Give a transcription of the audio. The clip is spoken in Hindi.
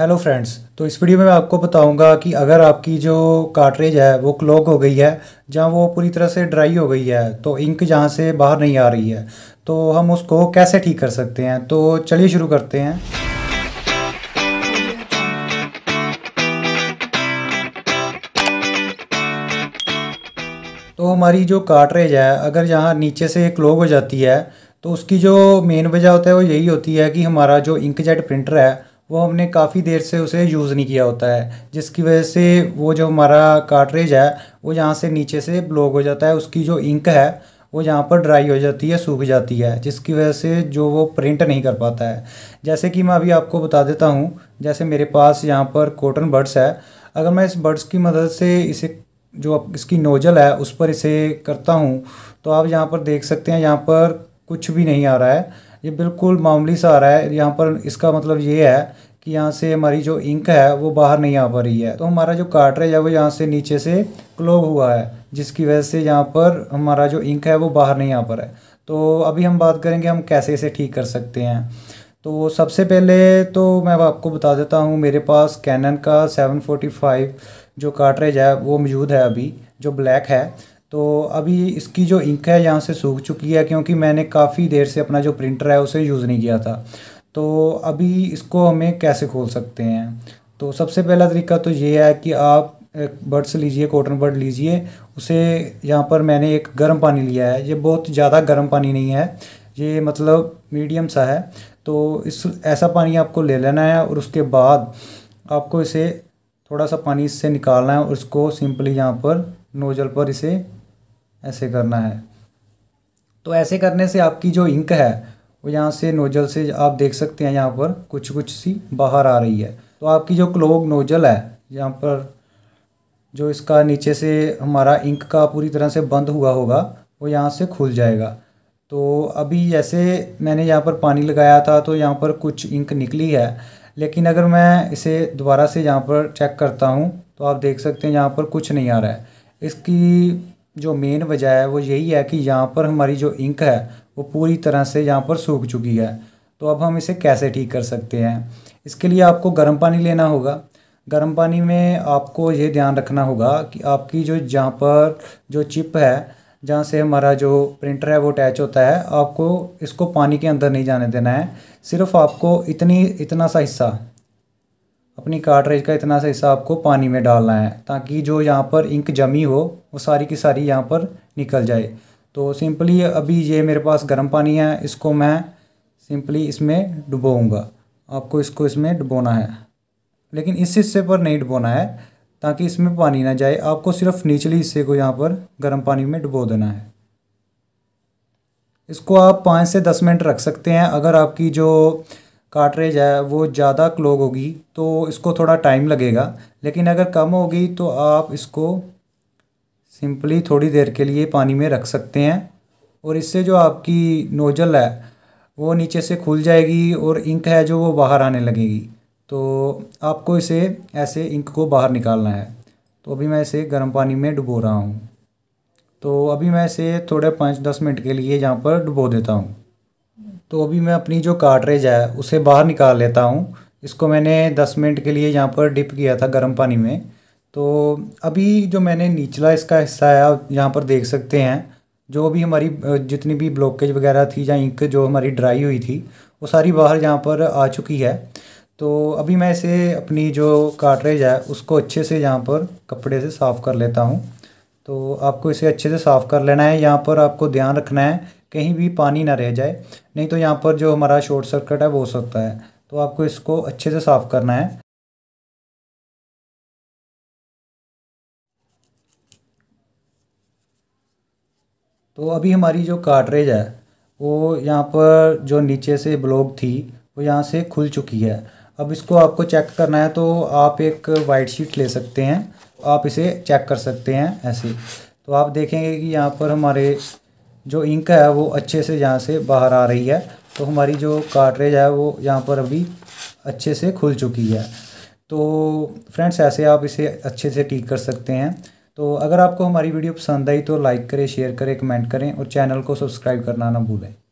हेलो फ्रेंड्स तो इस वीडियो में मैं आपको बताऊंगा कि अगर आपकी जो कार्ट्रेज है वो क्लॉग हो गई है जहाँ वो पूरी तरह से ड्राई हो गई है तो इंक जहाँ से बाहर नहीं आ रही है तो हम उसको कैसे ठीक कर सकते हैं तो चलिए शुरू करते हैं तो हमारी जो कार्ट्रेज है अगर यहाँ नीचे से क्लॉग हो जाती है तो उसकी जो मेन वजह होता है वो यही होती है कि हमारा जो इंक जेट प्रिंटर है वो हमने काफ़ी देर से उसे यूज़ नहीं किया होता है जिसकी वजह से वो जो हमारा कार्टरेज है वो यहाँ से नीचे से ब्लॉक हो जाता है उसकी जो इंक है वो यहाँ पर ड्राई हो जाती है सूख जाती है जिसकी वजह से जो वो प्रिंट नहीं कर पाता है जैसे कि मैं अभी आपको बता देता हूँ जैसे मेरे पास यहाँ पर कॉटन बर्ड्स है अगर मैं इस बर्ड्स की मदद से इसे जो इसकी नोजल है उस पर इसे करता हूँ तो आप यहाँ पर देख सकते हैं यहाँ पर कुछ भी नहीं आ रहा है ये बिल्कुल मामूली सा आ रहा है यहाँ पर इसका मतलब ये है कि यहाँ से हमारी जो इंक है वो बाहर नहीं आ पा रही है तो हमारा जो कार्टर है वो यहाँ से नीचे से क्लोग हुआ है जिसकी वजह से यहाँ पर हमारा जो इंक है वो बाहर नहीं आ पा रहा है तो अभी हम बात करेंगे हम कैसे इसे ठीक कर सकते हैं तो सबसे पहले तो मैं आपको बता देता हूँ मेरे पास कैनन का 745 जो कार्टरेज है वो मौजूद है अभी जो ब्लैक है तो अभी इसकी जो इंक है यहाँ से सूख चुकी है क्योंकि मैंने काफ़ी देर से अपना जो प्रिंटर है उसे यूज़ नहीं किया था तो अभी इसको हमें कैसे खोल सकते हैं तो सबसे पहला तरीका तो ये है कि आप बर्ड्स लीजिए कॉटन बर्ड लीजिए उसे यहाँ पर मैंने एक गर्म पानी लिया है ये बहुत ज़्यादा गर्म पानी नहीं है ये मतलब मीडियम सा है तो इस ऐसा पानी आपको ले लेना है और उसके बाद आपको इसे थोड़ा सा पानी इससे निकालना है और इसको सिंपली यहाँ पर नोजल पर इसे ऐसे करना है तो ऐसे करने से आपकी जो इंक है वो यहाँ से नोजल से आप देख सकते हैं यहाँ पर कुछ कुछ सी बाहर आ रही है तो आपकी जो क्लोग नोजल है यहाँ पर जो इसका नीचे से हमारा इंक का पूरी तरह से बंद हुआ होगा वो यहाँ से खुल जाएगा तो अभी जैसे मैंने यहाँ पर पानी लगाया था तो यहाँ पर कुछ इंक निकली है लेकिन अगर मैं इसे दोबारा से यहाँ पर चेक करता हूँ तो आप देख सकते हैं यहाँ पर कुछ नहीं आ रहा है इसकी जो मेन वजह है वो यही है कि यहाँ पर हमारी जो इंक है वो पूरी तरह से यहाँ पर सूख चुकी है तो अब हम इसे कैसे ठीक कर सकते हैं इसके लिए आपको गर्म पानी लेना होगा गर्म पानी में आपको ये ध्यान रखना होगा कि आपकी जो जहाँ पर जो चिप है जहाँ से हमारा जो प्रिंटर है वो अटैच होता है आपको इसको पानी के अंदर नहीं जाने देना है सिर्फ आपको इतनी इतना सा हिस्सा अपनी कार्टरेज का इतना सा हिस्सा आपको पानी में डालना है ताकि जो यहाँ पर इंक जमी हो वो सारी की सारी यहाँ पर निकल जाए तो सिंपली अभी ये मेरे पास गर्म पानी है इसको मैं सिंपली इसमें डुबोऊंगा आपको इसको इसमें डुबोना है लेकिन इस हिस्से पर नहीं डुबोना है ताकि इसमें पानी ना जाए आपको सिर्फ निचले हिस्से को यहाँ पर गर्म पानी में डुबो देना है इसको आप पाँच से दस मिनट रख सकते हैं अगर आपकी जो कार्टरेज है वो ज़्यादा क्लोग होगी तो इसको थोड़ा टाइम लगेगा लेकिन अगर कम होगी तो आप इसको सिंपली थोड़ी देर के लिए पानी में रख सकते हैं और इससे जो आपकी नोजल है वो नीचे से खुल जाएगी और इंक है जो वो बाहर आने लगेगी तो आपको इसे ऐसे इंक को बाहर निकालना है तो अभी मैं इसे गर्म पानी में डुबो रहा हूँ तो अभी मैं इसे थोड़े पाँच दस मिनट के लिए यहाँ पर डुबो देता हूँ तो अभी मैं अपनी जो कार्टरेज है उसे बाहर निकाल लेता हूँ इसको मैंने दस मिनट के लिए यहाँ पर डिप किया था गर्म पानी में तो अभी जो मैंने निचला इसका हिस्सा है आप यहाँ पर देख सकते हैं जो भी हमारी जितनी भी ब्लॉकेज वगैरह थी या इंक जो हमारी ड्राई हुई थी वो सारी बाहर यहाँ पर आ चुकी है तो अभी मैं इसे अपनी जो कार्टरेज है उसको अच्छे से यहाँ पर कपड़े से साफ़ कर लेता हूँ तो आपको इसे अच्छे से साफ़ कर लेना है यहाँ पर आपको ध्यान रखना है कहीं भी पानी ना रह जाए नहीं तो यहाँ पर जो हमारा शॉर्ट सर्किट है वो हो सकता है तो आपको इसको अच्छे से साफ़ करना है तो अभी हमारी जो कार्टरेज है वो यहाँ पर जो नीचे से ब्लॉक थी वो यहाँ से खुल चुकी है अब इसको आपको चेक करना है तो आप एक वाइट शीट ले सकते हैं आप इसे चेक कर सकते हैं ऐसे तो आप देखेंगे कि यहाँ पर हमारे जो इंक है वो अच्छे से यहाँ से बाहर आ रही है तो हमारी जो कार्टरेज है वो यहाँ पर अभी अच्छे से खुल चुकी है तो फ्रेंड्स ऐसे आप इसे अच्छे से ठीक कर सकते हैं तो अगर आपको हमारी वीडियो पसंद आई तो लाइक करें शेयर करें कमेंट करें और चैनल को सब्सक्राइब करना ना भूलें